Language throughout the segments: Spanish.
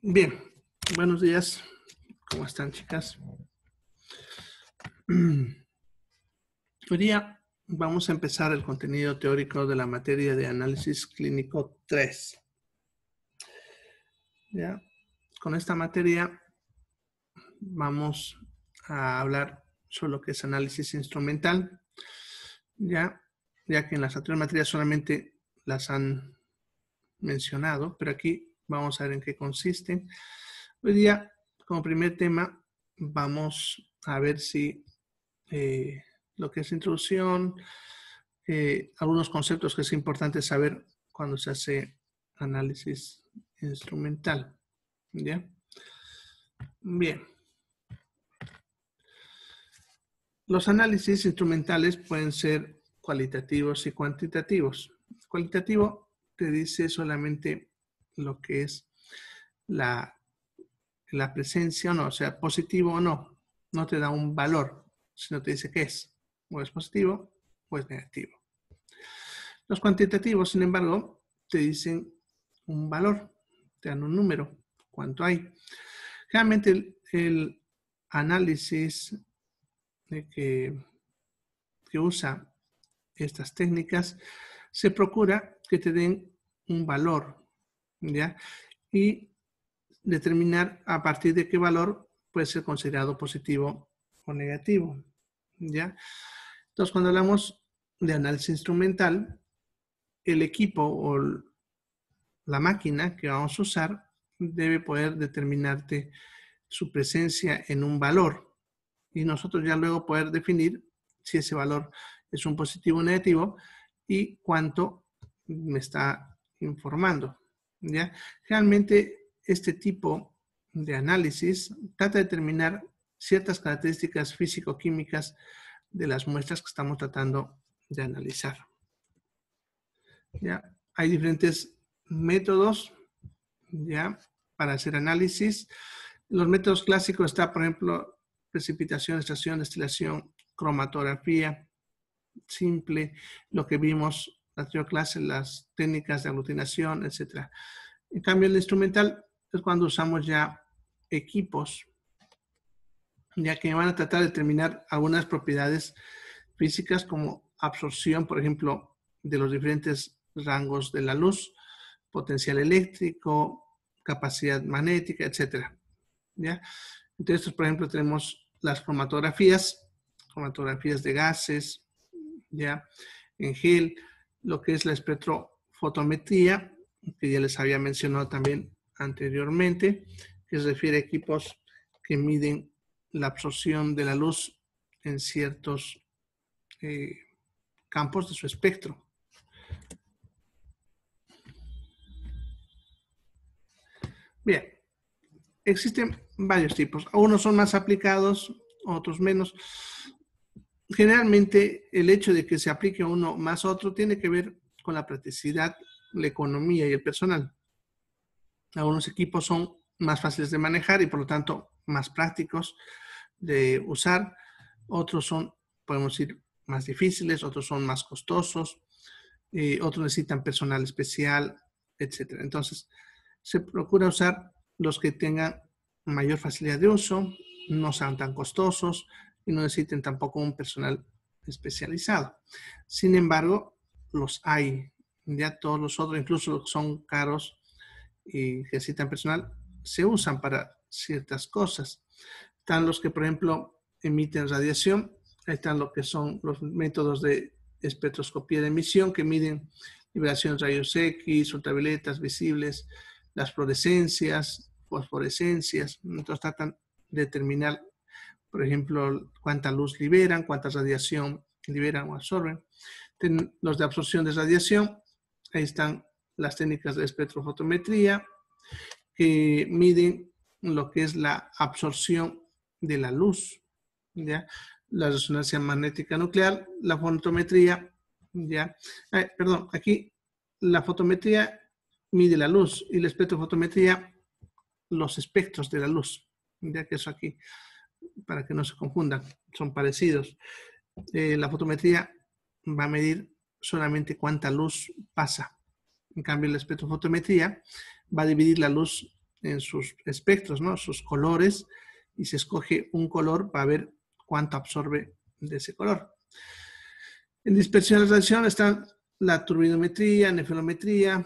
Bien, buenos días. ¿Cómo están, chicas? Hoy día vamos a empezar el contenido teórico de la materia de análisis clínico 3. ¿Ya? Con esta materia vamos a hablar sobre lo que es análisis instrumental, ¿ya? ya que en las otras materias solamente las han mencionado, pero aquí Vamos a ver en qué consiste. Hoy día, como primer tema, vamos a ver si eh, lo que es introducción, eh, algunos conceptos que es importante saber cuando se hace análisis instrumental. ¿Ya? Bien. Los análisis instrumentales pueden ser cualitativos y cuantitativos. Cualitativo te dice solamente lo que es la, presencia o no, o sea, positivo o no. No te da un valor, sino te dice qué es. O es positivo o es negativo. Los cuantitativos, sin embargo, te dicen un valor, te dan un número, cuánto hay. Realmente el, análisis que, que usa estas técnicas se procura que te den un valor, y determinar a partir de qué valor puede ser considerado positivo o negativo, Entonces, cuando hablamos de análisis instrumental, el equipo o la máquina que vamos a usar debe poder determinarte su presencia en un valor y nosotros ya luego poder definir si ese valor es un positivo o negativo y cuánto me está informando. Realmente este tipo de análisis trata de determinar ciertas características físico-químicas de las muestras que estamos tratando de analizar. ¿Ya? Hay diferentes métodos ¿ya? para hacer análisis. Los métodos clásicos están, por ejemplo, precipitación, extracción, destilación, cromatografía simple, lo que vimos las las técnicas de aglutinación, etc. En cambio, el instrumental es cuando usamos ya equipos, ya que van a tratar de determinar algunas propiedades físicas como absorción, por ejemplo, de los diferentes rangos de la luz, potencial eléctrico, capacidad magnética, etc. ¿Ya? Entonces, por ejemplo, tenemos las cromatografías, cromatografías de gases, ¿ya? en gel, lo que es la espectrofotometría, que ya les había mencionado también anteriormente, que se refiere a equipos que miden la absorción de la luz en ciertos eh, campos de su espectro. Bien, existen varios tipos. Unos son más aplicados, otros menos generalmente el hecho de que se aplique uno más otro tiene que ver con la practicidad, la economía y el personal. Algunos equipos son más fáciles de manejar y por lo tanto más prácticos de usar. Otros son, podemos decir, más difíciles, otros son más costosos, otros necesitan personal especial, etc. Entonces, se procura usar los que tengan mayor facilidad de uso, no sean tan costosos, y no necesiten tampoco un personal especializado. Sin embargo, los hay. Ya todos los otros, incluso los que son caros y necesitan personal, se usan para ciertas cosas. Están los que, por ejemplo, emiten radiación. están los que son los métodos de espectroscopía de emisión que miden liberación rayos X, ultravioletas visibles, las fluorescencias, fosforescencias. Entonces tratan de determinar por ejemplo, cuánta luz liberan, cuánta radiación liberan o absorben. los de absorción de radiación, ahí están las técnicas de espectrofotometría que miden lo que es la absorción de la luz, ¿ya? la resonancia magnética nuclear, la fotometría, ¿ya? Eh, perdón, aquí la fotometría mide la luz y la espectrofotometría los espectros de la luz, ya que eso aquí para que no se confundan, son parecidos. Eh, la fotometría va a medir solamente cuánta luz pasa. En cambio, la espectrofotometría va a dividir la luz en sus espectros, ¿no? sus colores, y se escoge un color para ver cuánto absorbe de ese color. En dispersión de radiación están la turbinometría, nefelometría,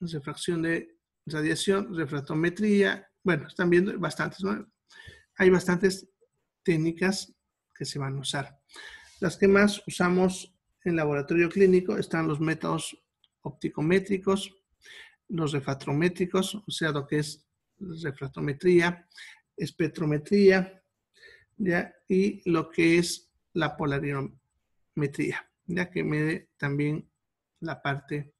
refracción de radiación, refractometría, bueno, están viendo bastantes, ¿no? hay bastantes técnicas que se van a usar. Las que más usamos en laboratorio clínico están los métodos opticométricos, los refractométricos, o sea, lo que es refractometría, espectrometría, ¿ya? y lo que es la polarimetría, ya que mide también la parte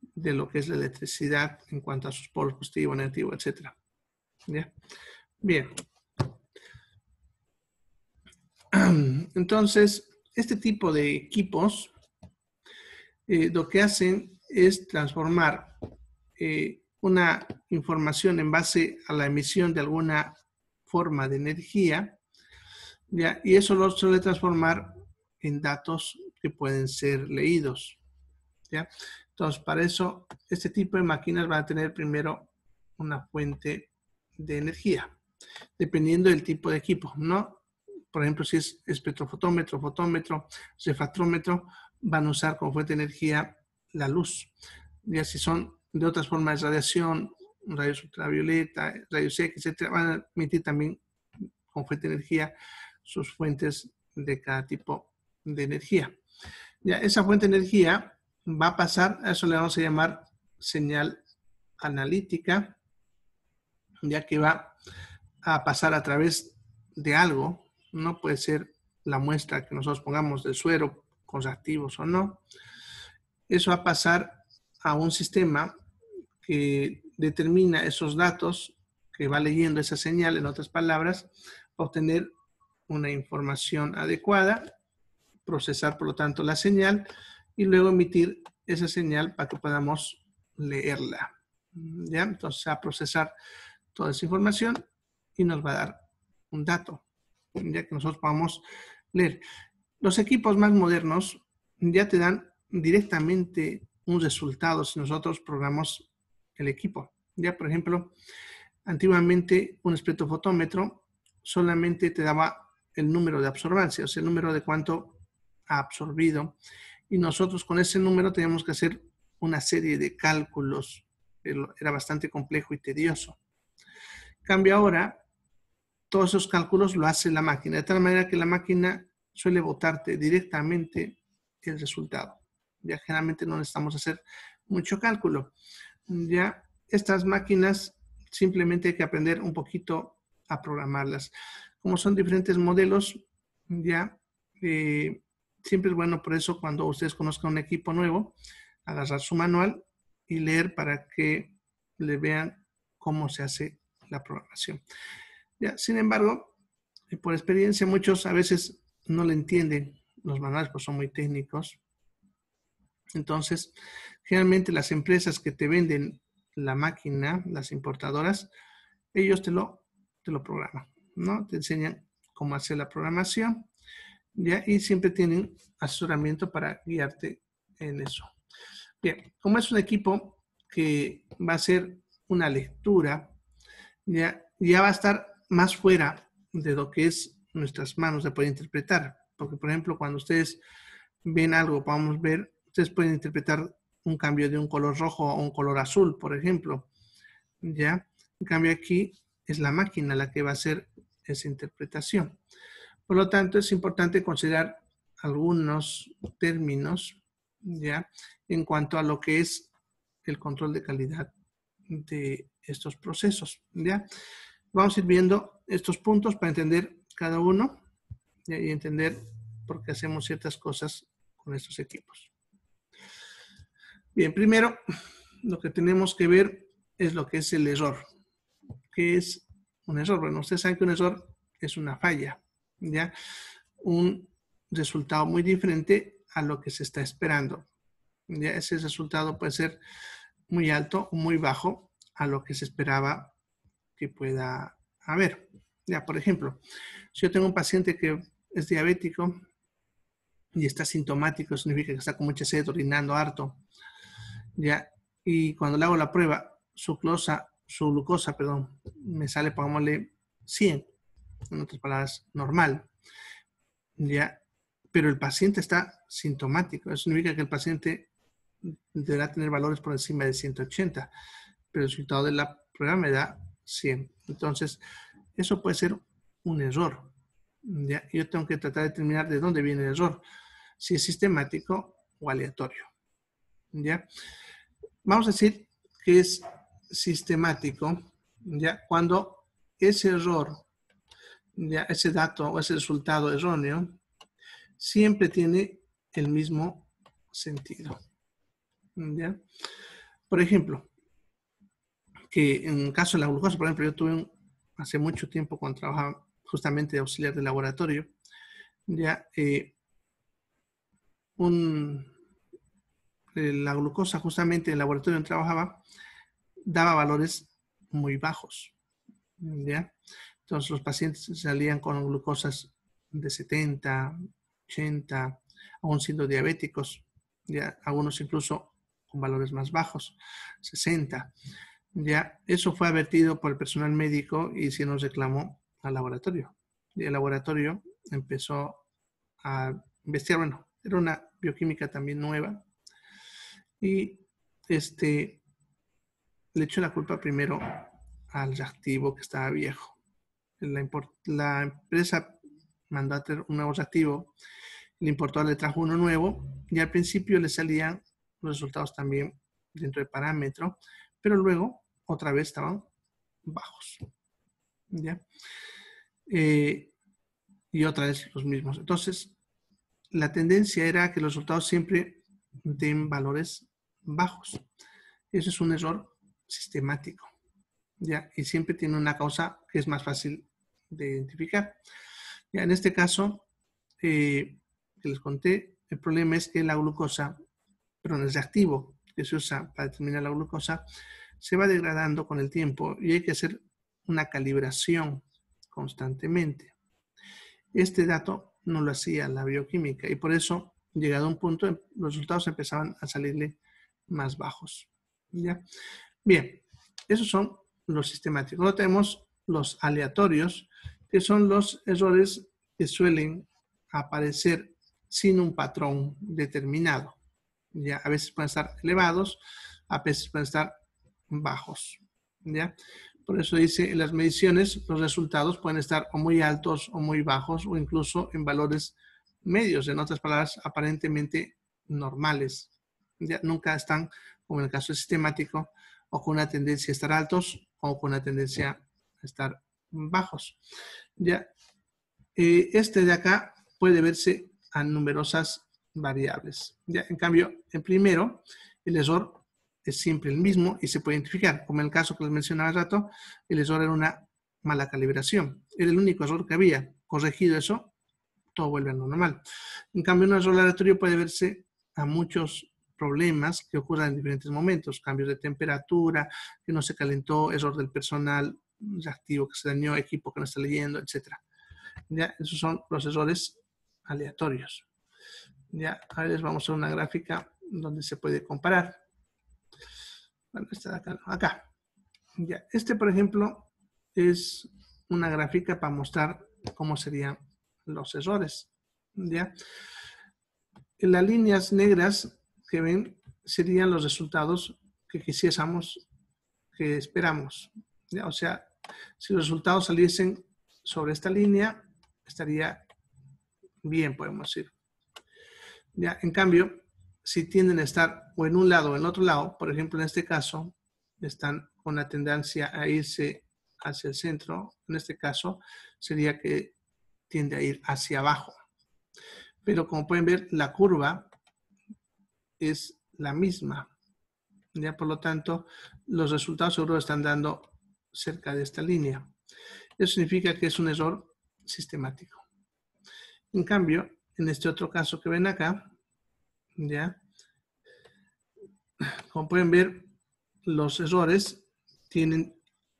de lo que es la electricidad en cuanto a sus polos positivo, negativo, etc. ¿ya? Bien, Entonces, este tipo de equipos eh, lo que hacen es transformar eh, una información en base a la emisión de alguna forma de energía, y eso lo suele transformar en datos que pueden ser leídos. Entonces, para eso, este tipo de máquinas van a tener primero una fuente de energía, dependiendo del tipo de equipo, ¿no? por ejemplo, si es espectrofotómetro, fotómetro, refractómetro, van a usar como fuente de energía la luz. Ya si son de otras formas de radiación, rayos ultravioleta, rayos X, etc., van a emitir también como fuente de energía sus fuentes de cada tipo de energía. Ya esa fuente de energía va a pasar, a eso le vamos a llamar señal analítica, ya que va a pasar a través de algo no puede ser la muestra que nosotros pongamos del suero, con activos o no. Eso va a pasar a un sistema que determina esos datos, que va leyendo esa señal, en otras palabras, obtener una información adecuada, procesar por lo tanto la señal y luego emitir esa señal para que podamos leerla. Entonces, Entonces, a procesar toda esa información y nos va a dar un dato ya que nosotros podamos leer. Los equipos más modernos ya te dan directamente un resultado si nosotros programamos el equipo. Ya, por ejemplo, antiguamente un espectrofotómetro solamente te daba el número de absorbancia, o sea, el número de cuánto ha absorbido. Y nosotros con ese número teníamos que hacer una serie de cálculos. Era bastante complejo y tedioso. Cambio ahora todos esos cálculos lo hace la máquina, de tal manera que la máquina suele votarte directamente el resultado. Ya generalmente no necesitamos hacer mucho cálculo. Ya estas máquinas simplemente hay que aprender un poquito a programarlas. Como son diferentes modelos, ya eh, siempre es bueno por eso cuando ustedes conozcan un equipo nuevo, agarrar su manual y leer para que le vean cómo se hace la programación sin embargo, eh, por experiencia muchos a veces no le entienden, los manuales pues son muy técnicos. Entonces, generalmente las empresas que te venden la máquina, las importadoras, ellos te lo, te lo programan, ¿no? Te enseñan cómo hacer la programación, ¿ya? Y siempre tienen asesoramiento para guiarte en eso. Bien, como es un equipo que va a hacer una lectura, ya va a estar más fuera de lo que es nuestras manos de poder interpretar. Porque, por ejemplo, cuando ustedes ven algo, podemos ver, ustedes pueden interpretar un cambio de un color rojo a un color azul, por ejemplo. ¿Ya? En cambio aquí es la máquina la que va a hacer esa interpretación. Por lo tanto, es importante considerar algunos términos, ¿ya? En cuanto a lo que es el control de calidad de estos procesos, ¿ya? Vamos a ir viendo estos puntos para entender cada uno y entender por qué hacemos ciertas cosas con estos equipos. Bien, primero lo que tenemos que ver es lo que es el error. ¿Qué es un error? Bueno, ustedes saben que un error es una falla, ¿ya? Un resultado muy diferente a lo que se está esperando. ¿ya? Ese resultado puede ser muy alto o muy bajo a lo que se esperaba que pueda haber. Ya, por ejemplo, si yo tengo un paciente que es diabético y está sintomático, significa que está con mucha sed, orinando harto, ya, y cuando le hago la prueba, su glucosa, su glucosa, perdón, me sale, pongámosle 100, en otras palabras, normal, ya, pero el paciente está sintomático, eso significa que el paciente deberá tener valores por encima de 180, pero el resultado de la prueba me da 100. Entonces, eso puede ser un error. Yo tengo que tratar de determinar de dónde viene el error, si es sistemático o aleatorio. ¿ya? Vamos a decir que es sistemático, ¿ya? cuando ese error, ese dato o ese resultado erróneo, siempre tiene el mismo sentido. ¿ya? Por ejemplo, que en el caso de la glucosa, por ejemplo, yo tuve hace mucho tiempo cuando trabajaba justamente de auxiliar de laboratorio, ya eh, un, eh, la glucosa justamente en el laboratorio donde trabajaba daba valores muy bajos, ya. Entonces los pacientes salían con glucosas de 70, 80, aún siendo diabéticos, ya algunos incluso con valores más bajos, 60. Ya, eso fue advertido por el personal médico y se nos reclamó al laboratorio. Y el laboratorio empezó a investigar, bueno, era una bioquímica también nueva. Y este le echó la culpa primero al reactivo que estaba viejo. La, empresa mandó a hacer un nuevo reactivo, el importador le trajo uno nuevo y al principio le salían los resultados también dentro del parámetro, pero luego otra vez estaban bajos. ¿Ya? Eh, y otra vez los mismos. Entonces, la tendencia era que los resultados siempre den valores bajos. Ese es un error sistemático. ¿ya? Y siempre tiene una causa que es más fácil de identificar. ¿Ya? En este caso, eh, que les conté, el problema es que la glucosa, perdón, reactivo que se usa para determinar la glucosa, se va degradando con el tiempo y hay que hacer una calibración constantemente. Este dato no lo hacía la bioquímica y por eso, llegado a un punto, em, los resultados empezaban a salirle más bajos. ¿ya? Bien, esos son los sistemáticos. Luego tenemos los aleatorios, que son los errores que suelen aparecer sin un patrón determinado. Ya a veces pueden estar elevados, a veces pueden estar bajos. ¿ya? Por eso dice, en las mediciones los resultados pueden estar o muy altos o muy bajos o incluso en valores medios, en otras palabras, aparentemente normales. ¿ya? Nunca están, como en el caso sistemático, o con una tendencia a estar altos o con una tendencia a estar bajos. ¿ya? Eh, este de acá puede verse a numerosas variables. ¿ya? En cambio, en primero, el error es siempre el mismo y se puede identificar, como en el caso que les mencionaba al rato, el error era una mala calibración. Era el único error que había. Corregido eso, todo vuelve a lo normal. En cambio, un error aleatorio puede verse a muchos problemas que ocurran en diferentes momentos, cambios de temperatura, que no se calentó, error del personal, reactivo que se dañó, equipo que no está leyendo, etc. Ya, esos son los errores aleatorios. Ya, ahora les vamos a una gráfica donde se puede comparar bueno, acá, acá. Ya. Este, por ejemplo, es una gráfica para mostrar cómo serían los errores. ¿ya? las líneas negras que ven serían los resultados que quisiésemos, que esperamos. ¿ya? O sea, si los resultados saliesen sobre esta línea, estaría bien, podemos decir. ¿ya? En cambio, si tienden a estar o en un lado o en otro lado, por ejemplo, en este caso, están con la tendencia a irse hacia el centro, en este caso sería que tiende a ir hacia abajo. Pero como pueden ver, la curva es la misma. Ya por lo tanto, los resultados seguro están dando cerca de esta línea. Eso significa que es un error sistemático. En cambio, en este otro caso que ven acá, ¿ya? Como pueden ver, los errores tienen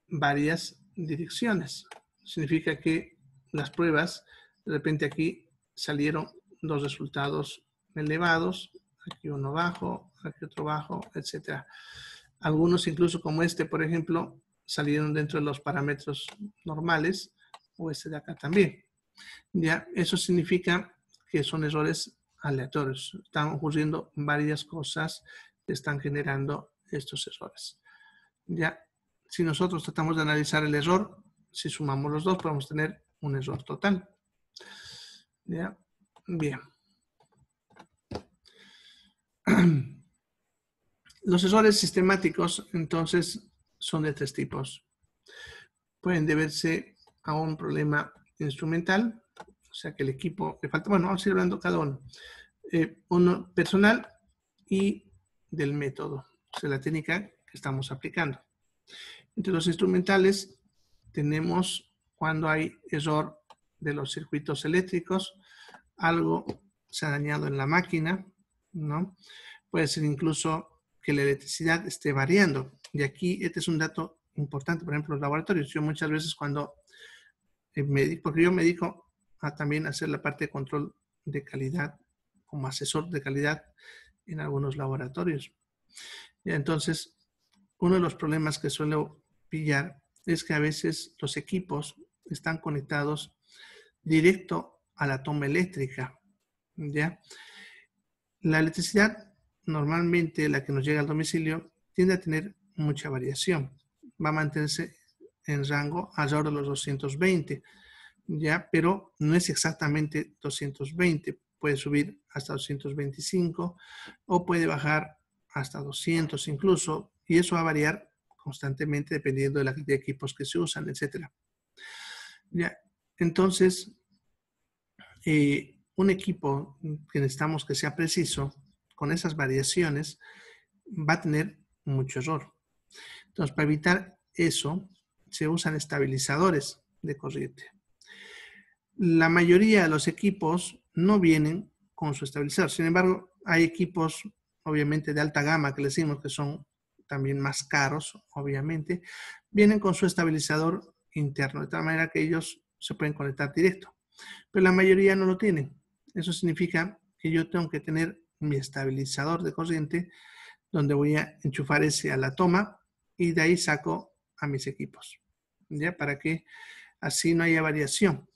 varias direcciones. Significa que las pruebas, de repente aquí salieron dos resultados elevados, aquí uno bajo, aquí otro bajo, etc. Algunos incluso como este, por ejemplo, salieron dentro de los parámetros normales, o este de acá también. Ya, eso significa que son errores aleatorios. Están ocurriendo varias cosas que están generando estos errores. Ya, si nosotros tratamos de analizar el error, si sumamos los dos, podemos tener un error total. Ya, bien. Los errores sistemáticos, entonces, son de tres tipos. Pueden deberse a un problema instrumental, o sea que el equipo le falta. Bueno, vamos a ir hablando cada uno. Eh, uno personal y del método, o sea, la técnica que estamos aplicando. Entre los instrumentales tenemos cuando hay error de los circuitos eléctricos, algo se ha dañado en la máquina, ¿no? Puede ser incluso que la electricidad esté variando. Y aquí este es un dato importante, por ejemplo, los laboratorios. Yo muchas veces cuando, me, porque yo me dedico también hacer la parte de control de calidad como asesor de calidad en algunos laboratorios. Entonces, uno de los problemas que suelo pillar es que a veces los equipos están conectados directo a la toma eléctrica. ¿ya? La electricidad, normalmente la que nos llega al domicilio, tiende a tener mucha variación. Va a mantenerse en rango alrededor de los 220 ¿ya? Pero no es exactamente 220, puede subir hasta 225 o puede bajar hasta 200 incluso, y eso va a variar constantemente dependiendo de la equipos que se usan, etc. Entonces, eh, un equipo que necesitamos que sea preciso, con esas variaciones, va a tener mucho error. Entonces, para evitar eso, se usan estabilizadores de corriente la mayoría de los equipos no vienen con su estabilizador. Sin embargo, hay equipos, obviamente, de alta gama, que les decimos que son también más caros, obviamente, vienen con su estabilizador interno, de tal manera que ellos se pueden conectar directo. Pero la mayoría no lo tienen. Eso significa que yo tengo que tener mi estabilizador de corriente, donde voy a enchufar ese a la toma y de ahí saco a mis equipos, ¿ya? Para que así no haya variación.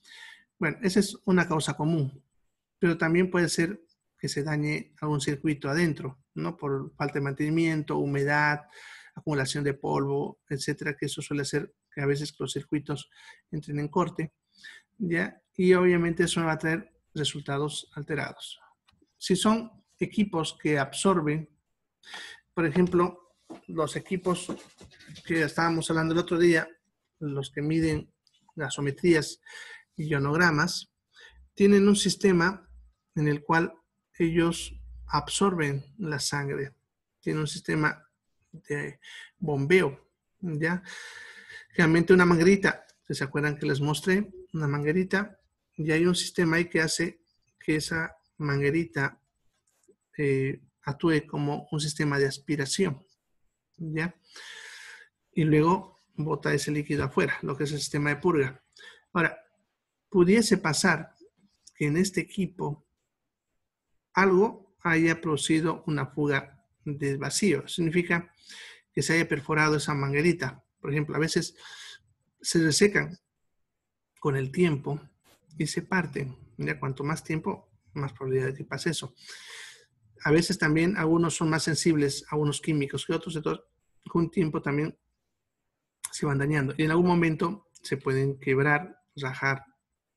Bueno, esa es una causa común, pero también puede ser que se dañe algún circuito adentro, ¿no? Por falta de mantenimiento, humedad, acumulación de polvo, etcétera, que eso suele hacer que a veces los circuitos entren en corte, ¿ya? Y obviamente eso va a traer resultados alterados. Si son equipos que absorben, por ejemplo, los equipos que estábamos hablando el otro día, los que miden gasometrías ionogramas, tienen un sistema en el cual ellos absorben la sangre. Tienen un sistema de bombeo, ¿ya? Realmente una manguerita, ¿se acuerdan que les mostré? Una manguerita, y hay un sistema ahí que hace que esa manguerita eh, actúe como un sistema de aspiración, ¿ya? Y luego bota ese líquido afuera, lo que es el sistema de purga. Ahora, pudiese pasar que en este equipo algo haya producido una fuga de vacío. Significa que se haya perforado esa manguerita. Por ejemplo, a veces se resecan con el tiempo y se parten. Mira, cuanto más tiempo, más probabilidad de que pase eso. A veces también algunos son más sensibles a unos químicos que otros, entonces con tiempo también se van dañando. Y en algún momento se pueden quebrar, rajar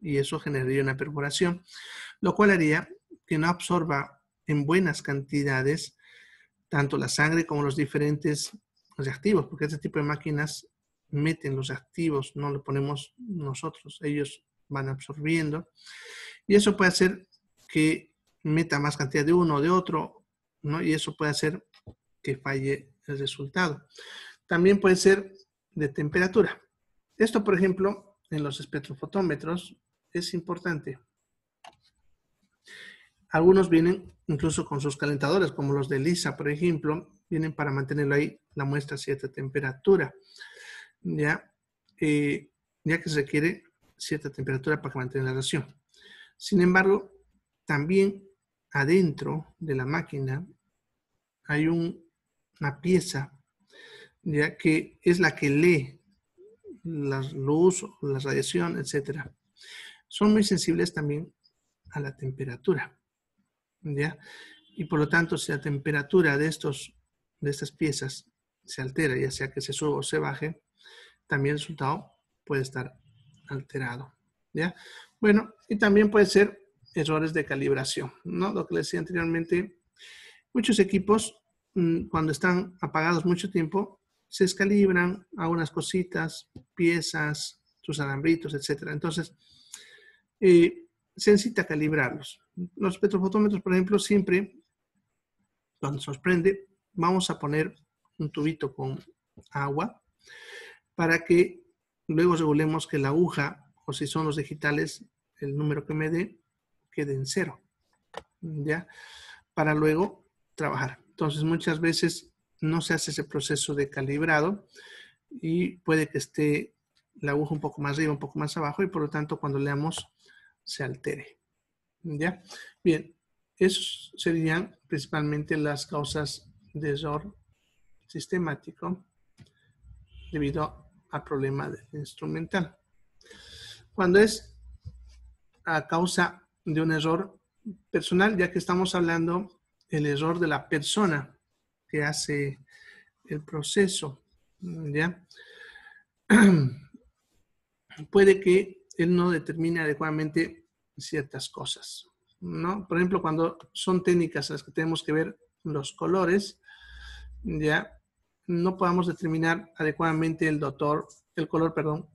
y eso generaría una perforación, lo cual haría que no absorba en buenas cantidades tanto la sangre como los diferentes reactivos, porque este tipo de máquinas meten los activos, no lo ponemos nosotros, ellos van absorbiendo. Y eso puede hacer que meta más cantidad de uno o de otro, ¿no? y eso puede hacer que falle el resultado. También puede ser de temperatura. Esto, por ejemplo, en los espectrofotómetros es importante. Algunos vienen incluso con sus calentadores, como los de Lisa, por ejemplo, vienen para mantenerlo ahí la muestra a cierta temperatura, ya, eh, ya que se requiere cierta temperatura para mantener la ración. Sin embargo, también adentro de la máquina hay una pieza ya que es la que lee la luz, la radiación, etcétera son muy sensibles también a la temperatura. ¿ya? Y por lo tanto, si la temperatura de, estos, de estas piezas se altera, ya sea que se suba o se baje, también el resultado puede estar alterado. ¿ya? Bueno, y también puede ser errores de calibración, ¿no? Lo que les decía anteriormente, muchos equipos mm, cuando están apagados mucho tiempo, se descalibran algunas cositas, piezas, sus alambritos, etc. Entonces, eh, se necesita calibrarlos. Los petrofotómetros, por ejemplo, siempre, cuando nos prende, vamos a poner un tubito con agua para que luego regulemos que la aguja, o si son los digitales, el número que me dé, quede en cero. ¿Ya? Para luego trabajar. Entonces, muchas veces no se hace ese proceso de calibrado y puede que esté la aguja un poco más arriba, un poco más abajo, y por lo tanto, cuando leamos se altere. ¿Ya? Bien, esas serían principalmente las causas de error sistemático debido a problema instrumental. Cuando es a causa de un error personal, ya que estamos hablando del error de la persona que hace el proceso, ¿ya? Puede que él no determine adecuadamente ciertas cosas. ¿no? Por ejemplo, cuando son técnicas las que tenemos que ver los colores, ya no podamos determinar adecuadamente el, doctor, el color perdón,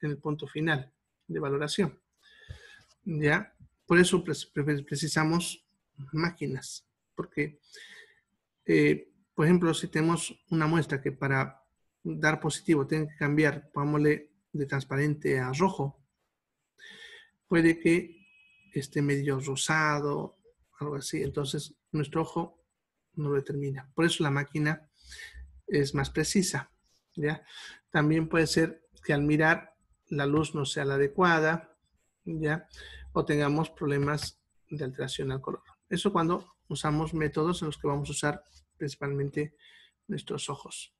en el punto final de valoración. ¿Ya? Por eso precisamos máquinas, porque, eh, por ejemplo, si tenemos una muestra que para dar positivo tiene que cambiar, pongámosle de transparente a rojo, puede que esté medio rosado, algo así. Entonces, nuestro ojo no lo determina. Por eso la máquina es más precisa. ¿ya? También puede ser que al mirar la luz no sea la adecuada, ¿ya? O tengamos problemas de alteración al color. Eso cuando usamos métodos en los que vamos a usar principalmente nuestros ojos.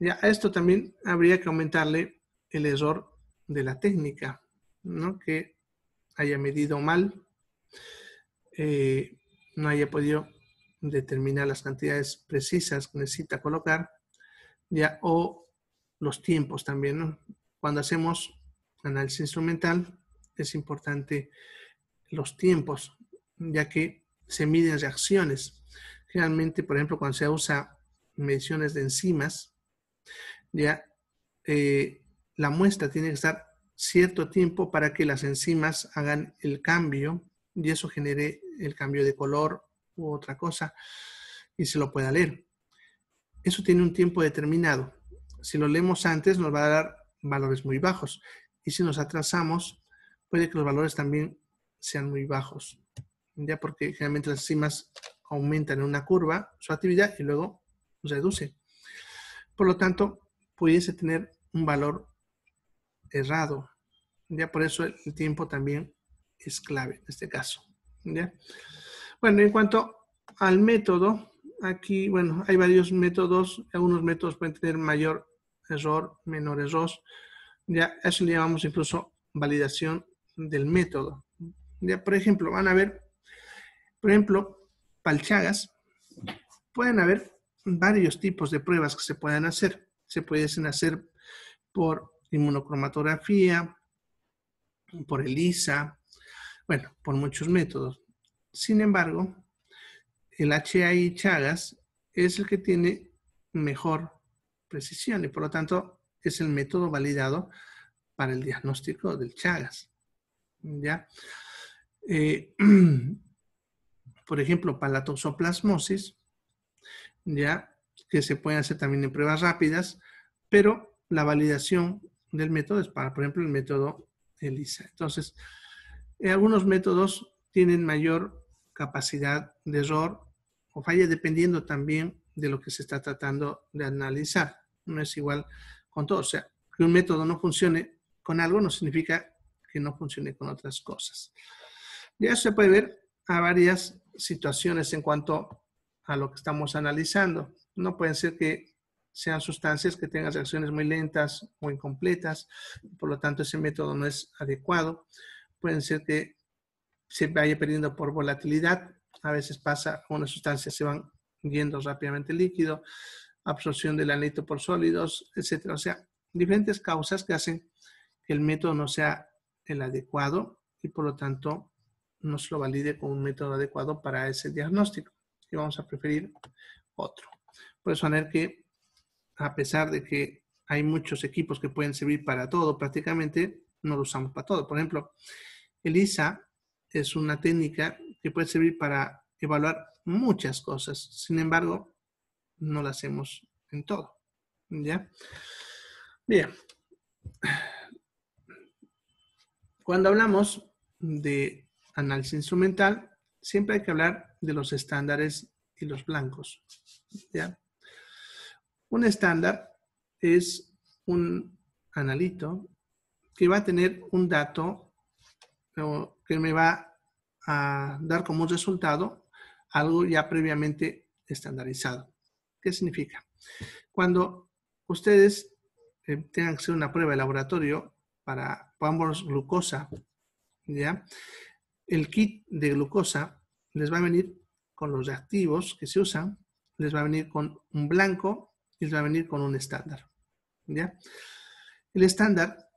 Ya a esto también habría que aumentarle el error de la técnica, ¿no? Que haya medido mal, eh, no haya podido determinar las cantidades precisas que necesita colocar, ya, o los tiempos también. Cuando hacemos análisis instrumental, es importante los tiempos, ya que se miden reacciones. Generalmente, por ejemplo, cuando se usa mediciones de enzimas, ya eh, la muestra tiene que estar cierto tiempo para que las enzimas hagan el cambio y eso genere el cambio de color u otra cosa y se lo pueda leer. Eso tiene un tiempo determinado. Si lo leemos antes nos va a dar valores muy bajos y si nos atrasamos puede que los valores también sean muy bajos, ya porque generalmente las enzimas aumentan en una curva su actividad y luego reduce. Por lo tanto, pudiese tener un valor errado. Ya por eso el tiempo también es clave en este caso. ¿ya? Bueno, en cuanto al método, aquí, bueno, hay varios métodos. Algunos métodos pueden tener mayor error, menor error. Ya, eso le llamamos incluso validación del método. Ya, por ejemplo, van a ver, por ejemplo, palchagas. Pueden haber varios tipos de pruebas que se puedan hacer. Se pueden hacer por inmunocromatografía, por ELISA, bueno, por muchos métodos. Sin embargo, el HAI Chagas es el que tiene mejor precisión y por lo tanto es el método validado para el diagnóstico del Chagas. ¿Ya? Eh, por ejemplo, para la toxoplasmosis, ¿ya? que se puede hacer también en pruebas rápidas, pero la validación del método es para, por ejemplo, el método ELISA. Entonces, eh, algunos métodos tienen mayor capacidad de error o falla dependiendo también de lo que se está tratando de analizar. No es igual con todo. O sea, que un método no funcione con algo no significa que no funcione con otras cosas. Ya se puede ver a varias situaciones en cuanto a lo que estamos analizando. No pueden ser que sean sustancias que tengan reacciones muy lentas o incompletas, por lo tanto ese método no es adecuado. Pueden ser que se vaya perdiendo por volatilidad, a veces pasa, unas sustancias se van yendo rápidamente líquido, absorción del anito por sólidos, etcétera. O sea, diferentes causas que hacen que el método no sea el adecuado y por lo tanto no se lo valide como un método adecuado para ese diagnóstico y vamos a preferir otro. Por eso, que a pesar de que hay muchos equipos que pueden servir para todo, prácticamente no lo usamos para todo. Por ejemplo, el ISA es una técnica que puede servir para evaluar muchas cosas. Sin embargo, no la hacemos en todo. ¿Ya? Bien. Cuando hablamos de análisis instrumental, siempre hay que hablar de los estándares y los blancos. ¿Ya? Un estándar es un analito que va a tener un dato que me va a dar como resultado algo ya previamente estandarizado. ¿Qué significa? Cuando ustedes eh, tengan que hacer una prueba de laboratorio para ambos glucosa, ¿ya? El kit de glucosa les va a venir con los reactivos que se usan, les va a venir con un blanco y va a venir con un estándar. ¿ya? El estándar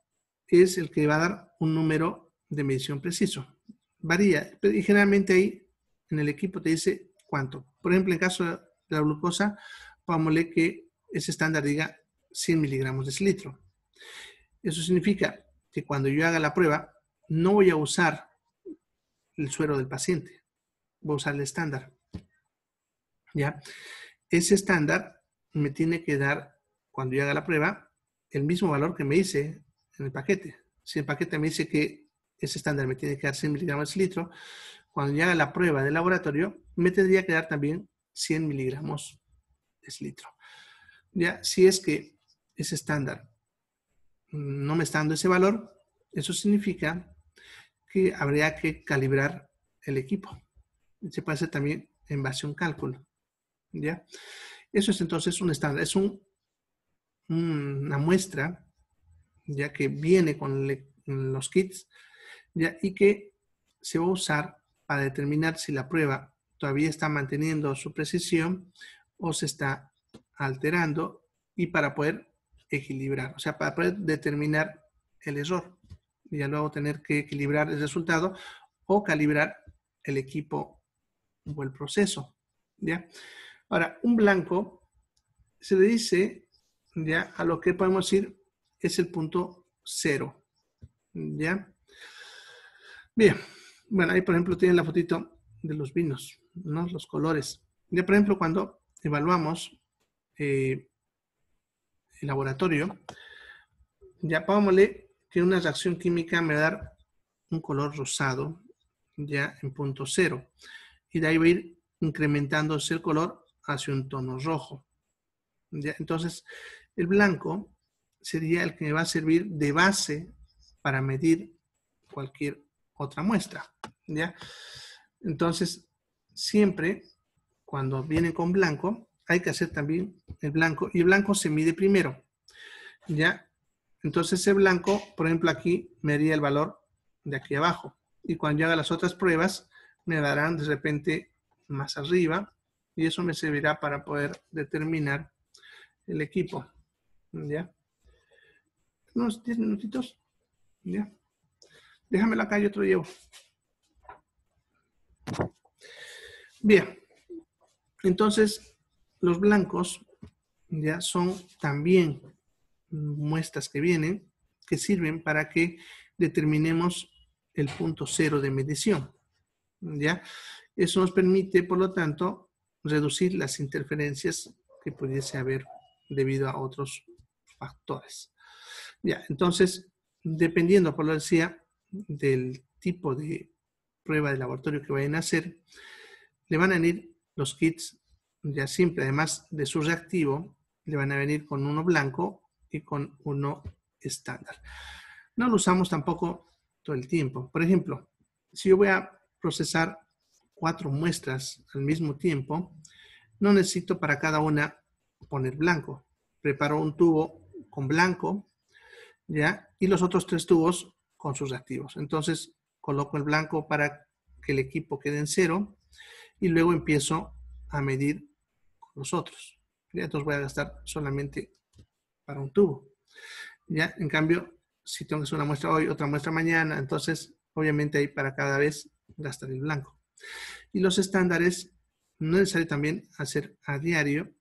es el que va a dar un número de medición preciso. Varía, y generalmente ahí en el equipo te dice cuánto. Por ejemplo, en caso de la glucosa, leer que ese estándar diga 100 miligramos de cilitro. Eso significa que cuando yo haga la prueba, no voy a usar el suero del paciente, voy a usar el estándar. ¿Ya? Ese estándar me tiene que dar, cuando yo haga la prueba, el mismo valor que me dice en el paquete. Si el paquete me dice que ese estándar me tiene que dar 100 miligramos litro, cuando yo haga la prueba del laboratorio, me tendría que dar también 100 miligramos de litro. Ya, si es que ese estándar no me está dando ese valor, eso significa que habría que calibrar el equipo. Se puede hacer también en base a un cálculo. ¿Ya? Eso es entonces un estándar, es un, una muestra, ya que viene con los kits, y que se va a usar para determinar si la prueba todavía está manteniendo su precisión o se está alterando y para poder equilibrar, o sea, para poder determinar el error y ya luego tener que equilibrar el resultado o calibrar el equipo o el proceso, ¿ya? Ahora, un blanco se le dice ya a lo que podemos decir es el punto cero. ¿Ya? Bien. Bueno, ahí por ejemplo tienen la fotito de los vinos, ¿no? Los colores. Ya por ejemplo, cuando evaluamos eh, el laboratorio, ya pongámosle que una reacción química me va a dar un color rosado ya en punto cero. Y de ahí va a ir incrementándose el color hacia un tono rojo. Entonces, el blanco sería el que me va a servir de base para medir cualquier otra muestra. ¿ya? Entonces, siempre cuando viene con blanco, hay que hacer también el blanco, y el blanco se mide primero. ¿ya? Entonces, el blanco, por ejemplo, aquí me haría el valor de aquí abajo. Y cuando yo haga las otras pruebas, me darán de repente más arriba, y eso me servirá para poder determinar el equipo. ¿Ya? Unos 10 minutitos. ¿Ya? Déjamelo acá, yo otro llevo. Bien. Entonces, los blancos ya son también muestras que vienen, que sirven para que determinemos el punto cero de medición. ¿Ya? Eso nos permite, por lo tanto, reducir las interferencias que pudiese haber debido a otros factores. Ya, entonces, dependiendo, por lo decía, del tipo de prueba de laboratorio que vayan a hacer, le van a venir los kits ya simple, además de su reactivo, le van a venir con uno blanco y con uno estándar. No lo usamos tampoco todo el tiempo. Por ejemplo, si yo voy a procesar cuatro muestras al mismo tiempo, no necesito para cada una poner blanco. Preparo un tubo con blanco, ¿ya? Y los otros tres tubos con sus activos. Entonces, coloco el blanco para que el equipo quede en cero y luego empiezo a medir con los otros. ¿ya? Entonces voy a gastar solamente para un tubo. ¿ya? En cambio, si tengo una muestra hoy, otra muestra mañana, entonces obviamente ahí para cada vez gastar el blanco. Y los estándares no es necesario también hacer a diario,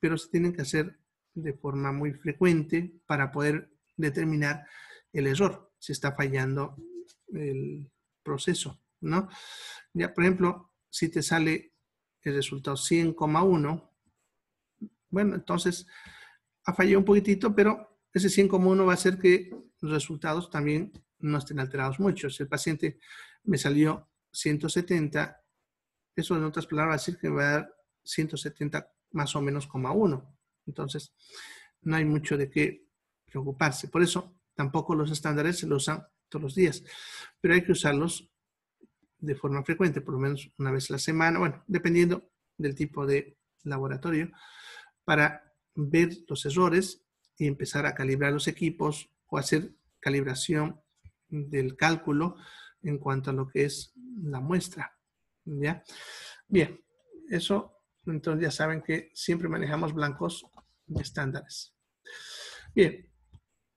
pero se tienen que hacer de forma muy frecuente para poder determinar el error, si está fallando el proceso, ¿no? Ya, por ejemplo, si te sale el resultado 100,1, bueno, entonces ha fallado un poquitito, pero ese 100,1 va a hacer que los resultados también no estén alterados mucho. Si el paciente me salió 170, eso en otras palabras decir que va a dar 170 más o menos, coma 1. Entonces, no hay mucho de qué preocuparse. Por eso, tampoco los estándares se los usan todos los días, pero hay que usarlos de forma frecuente, por lo menos una vez a la semana, bueno, dependiendo del tipo de laboratorio, para ver los errores y empezar a calibrar los equipos o hacer calibración del cálculo en cuanto a lo que es la muestra. ¿Ya? Bien, eso, entonces ya saben que siempre manejamos blancos estándares. Bien,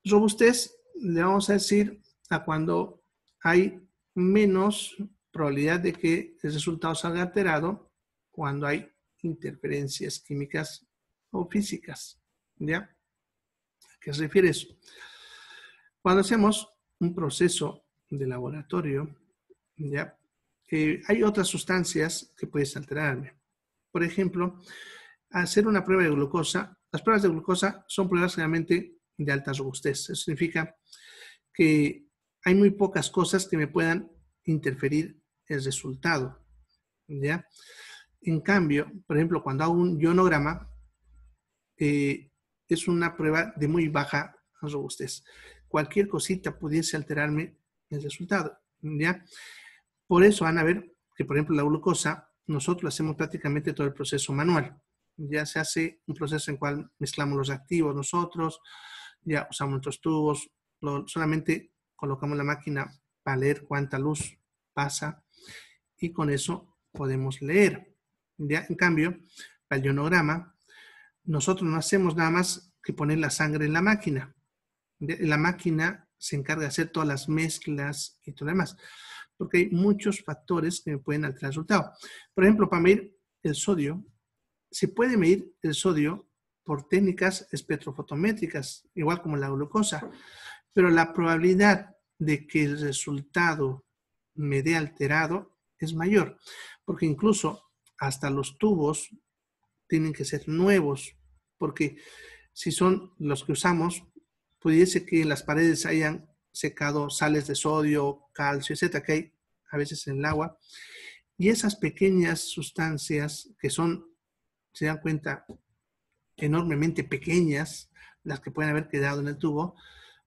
robustez le vamos a decir a cuando hay menos probabilidad de que el resultado salga alterado cuando hay interferencias químicas o físicas. ¿Ya? ¿A qué se refiere eso? Cuando hacemos un proceso de laboratorio, ¿ya? Eh, hay otras sustancias que puedes alterarme. Por ejemplo, hacer una prueba de glucosa. Las pruebas de glucosa son pruebas realmente de alta robustez. Eso significa que hay muy pocas cosas que me puedan interferir el resultado. ¿ya? En cambio, por ejemplo, cuando hago un ionograma, eh, es una prueba de muy baja robustez. Cualquier cosita pudiese alterarme el resultado, ¿ya? Por eso van a ver que, por ejemplo, la glucosa, nosotros hacemos prácticamente todo el proceso manual. Ya se hace un proceso en cual mezclamos los activos nosotros, ya usamos nuestros tubos, solamente colocamos la máquina para leer cuánta luz pasa y con eso podemos leer. ¿ya? En cambio, para el ionograma, nosotros no hacemos nada más que poner la sangre en la máquina. La máquina se encarga de hacer todas las mezclas y todo lo demás. Porque hay muchos factores que me pueden alterar el resultado. Por ejemplo, para medir el sodio, se puede medir el sodio por técnicas espectrofotométricas, igual como la glucosa, pero la probabilidad de que el resultado me dé alterado es mayor, porque incluso hasta los tubos tienen que ser nuevos, porque si son los que usamos, pudiese que las paredes hayan secado sales de sodio, calcio, etcétera, que hay a veces en el agua. Y esas pequeñas sustancias que son, se dan cuenta, enormemente pequeñas, las que pueden haber quedado en el tubo,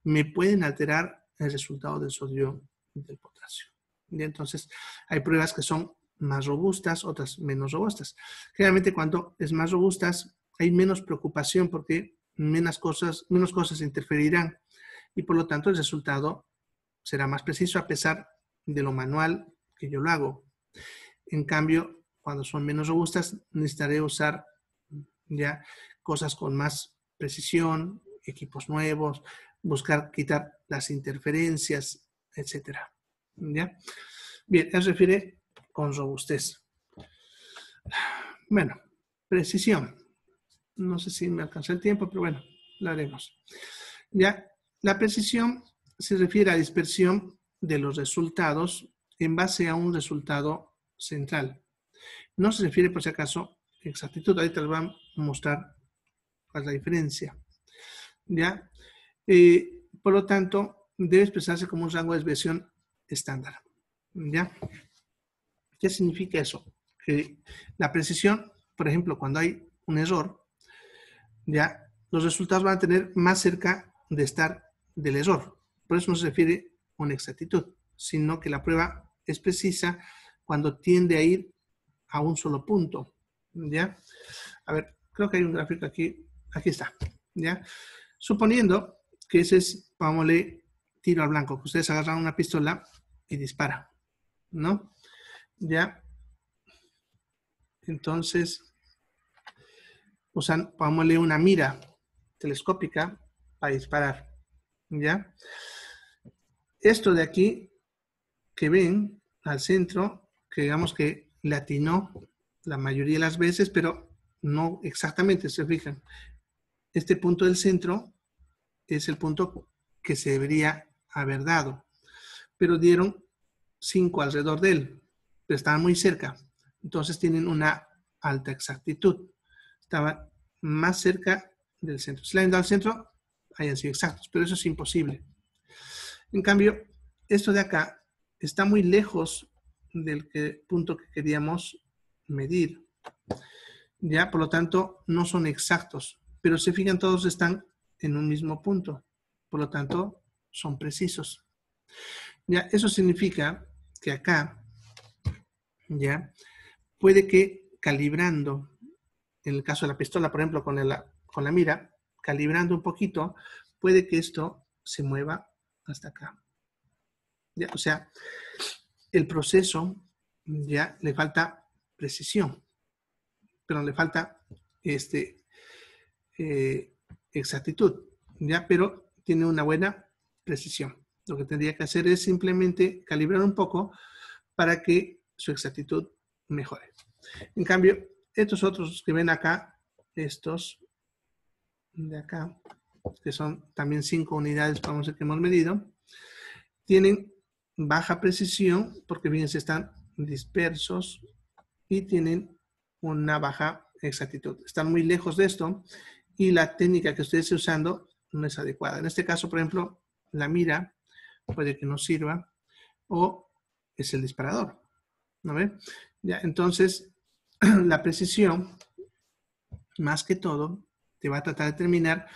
me pueden alterar el resultado del sodio y del potasio. Y entonces hay pruebas que son más robustas, otras menos robustas. Generalmente cuando es más robustas hay menos preocupación porque menos cosas, menos cosas interferirán y por lo tanto el resultado será más preciso a pesar de lo manual que yo lo hago. En cambio, cuando son menos robustas, necesitaré usar ya cosas con más precisión, equipos nuevos, buscar quitar las interferencias, etcétera. Bien, se refiere con robustez. Bueno, precisión. No sé si me alcanza el tiempo, pero bueno, lo haremos. Ya, la precisión se refiere a dispersión de los resultados en base a un resultado central. No se refiere, por si acaso, exactitud. Ahorita les van a mostrar cuál la diferencia. ¿Ya? Eh, por lo tanto, debe expresarse como un rango de desviación estándar. ¿Ya? ¿Qué significa eso? Que la precisión, por ejemplo, cuando hay un error, ya los resultados van a tener más cerca de estar del error. Por eso no se refiere a una exactitud, sino que la prueba es precisa cuando tiende a ir a un solo punto. ¿Ya? A ver, creo que hay un gráfico aquí. Aquí está. ¿Ya? Suponiendo que ese es, le tiro al blanco, que ustedes agarran una pistola y disparan. ¿No? ¿Ya? Entonces, usan, leer una mira telescópica para disparar. ¿Ya? Esto de aquí que ven al centro, que digamos que atinó la mayoría de las veces, pero no exactamente, se fijan. Este punto del centro es el punto que se debería haber dado, pero dieron cinco alrededor de él, pero estaban muy cerca. Entonces tienen una alta exactitud estaba más cerca del centro. Si le han dado al centro, hayan sido exactos, pero eso es imposible. En cambio, esto de acá está muy lejos del punto que queríamos medir. Ya, por lo tanto, no son exactos, pero se si fijan, todos están en un mismo punto. Por lo tanto, son precisos. Ya, eso significa que acá, ya, puede que calibrando en el caso de la pistola, por ejemplo, con, con la mira, calibrando un poquito, puede que esto se mueva hasta acá. O sea, el proceso ya le falta precisión, pero le falta este, eh, exactitud, ¿ya? pero tiene una buena precisión. Lo que tendría que hacer es simplemente calibrar un poco para que su exactitud mejore. En cambio, estos otros que ven acá, estos de acá, que son también cinco unidades, vamos a decir, que hemos medido, tienen baja precisión porque, se están dispersos y tienen una baja exactitud. Están muy lejos de esto y la técnica que ustedes están usando no es adecuada. En este caso, por ejemplo, la mira puede que no sirva o es el disparador. ¿No ve? Ya, entonces, la precisión, más que todo, te va a tratar de determinar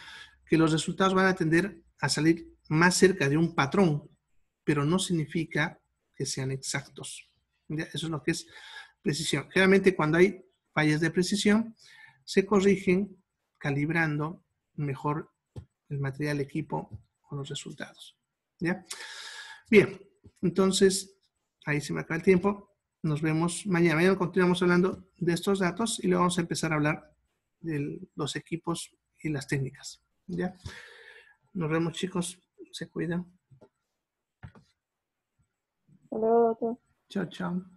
que los resultados van a tender a salir más cerca de un patrón, pero no significa que sean exactos. Eso es lo que es precisión. Generalmente cuando hay fallas de precisión, se corrigen calibrando mejor el material, el equipo o los resultados. ¿ya? Bien, entonces, ahí se me acaba el tiempo. Nos vemos mañana. Mañana continuamos hablando de estos datos y luego vamos a empezar a hablar de los equipos y las técnicas. ¿Ya? Nos vemos, chicos. Se cuidan. Hasta luego, doctor. Chao, chao.